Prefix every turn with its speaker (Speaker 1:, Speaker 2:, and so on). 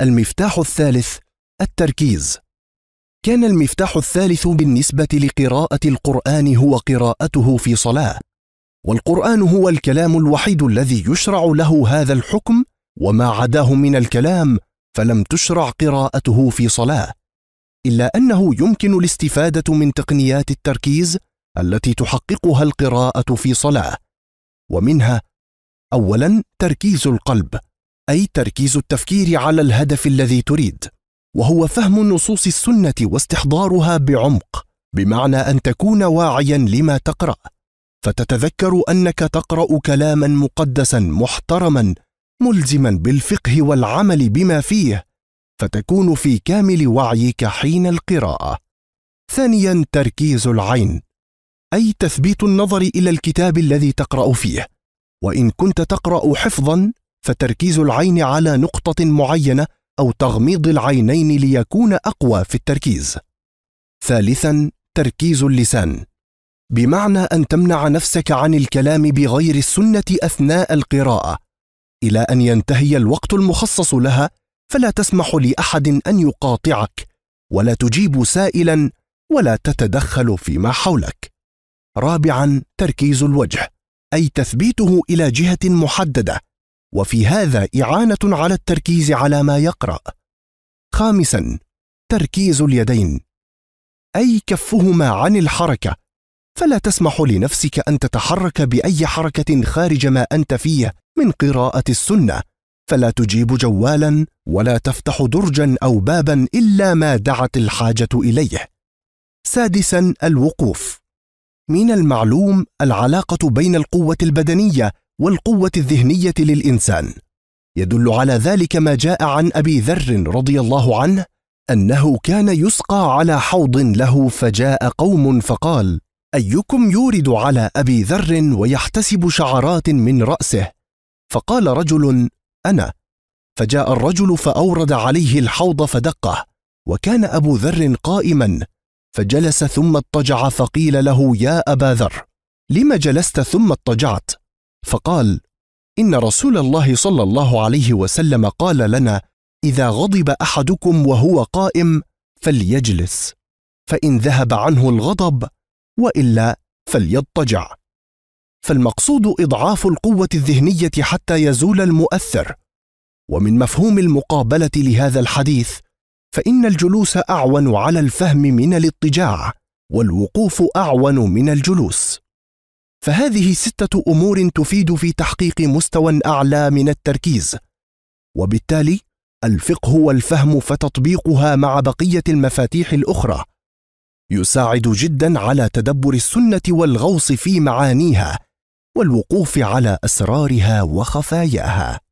Speaker 1: المفتاح الثالث التركيز كان المفتاح الثالث بالنسبة لقراءة القرآن هو قراءته في صلاة والقرآن هو الكلام الوحيد الذي يشرع له هذا الحكم وما عداه من الكلام فلم تشرع قراءته في صلاة إلا أنه يمكن الاستفادة من تقنيات التركيز التي تحققها القراءة في صلاة ومنها أولا تركيز القلب اي تركيز التفكير على الهدف الذي تريد وهو فهم نصوص السنه واستحضارها بعمق بمعنى ان تكون واعيا لما تقرا فتتذكر انك تقرا كلاما مقدسا محترما ملزما بالفقه والعمل بما فيه فتكون في كامل وعيك حين القراءه ثانيا تركيز العين اي تثبيت النظر الى الكتاب الذي تقرا فيه وان كنت تقرا حفظا فتركيز العين على نقطة معينة أو تغميض العينين ليكون أقوى في التركيز. ثالثاً تركيز اللسان بمعنى أن تمنع نفسك عن الكلام بغير السنة أثناء القراءة إلى أن ينتهي الوقت المخصص لها فلا تسمح لأحد أن يقاطعك ولا تجيب سائلاً ولا تتدخل فيما حولك. رابعاً تركيز الوجه أي تثبيته إلى جهة محددة وفي هذا إعانة على التركيز على ما يقرأ. خامسا تركيز اليدين أي كفهما عن الحركة فلا تسمح لنفسك أن تتحرك بأي حركة خارج ما أنت فيه من قراءة السنة فلا تجيب جوالا ولا تفتح درجا أو بابا إلا ما دعت الحاجة إليه. سادسا الوقوف من المعلوم العلاقة بين القوة البدنية والقوه الذهنيه للانسان يدل على ذلك ما جاء عن ابي ذر رضي الله عنه انه كان يسقى على حوض له فجاء قوم فقال ايكم يورد على ابي ذر ويحتسب شعرات من راسه فقال رجل انا فجاء الرجل فاورد عليه الحوض فدقه وكان ابو ذر قائما فجلس ثم اضطجع فقيل له يا ابا ذر لم جلست ثم اضطجعت فقال ان رسول الله صلى الله عليه وسلم قال لنا اذا غضب احدكم وهو قائم فليجلس فان ذهب عنه الغضب والا فليضطجع فالمقصود اضعاف القوه الذهنيه حتى يزول المؤثر ومن مفهوم المقابله لهذا الحديث فان الجلوس اعون على الفهم من الاضطجاع والوقوف اعون من الجلوس فهذه سته امور تفيد في تحقيق مستوى اعلى من التركيز وبالتالي الفقه والفهم فتطبيقها مع بقيه المفاتيح الاخرى يساعد جدا على تدبر السنه والغوص في معانيها والوقوف على اسرارها وخفاياها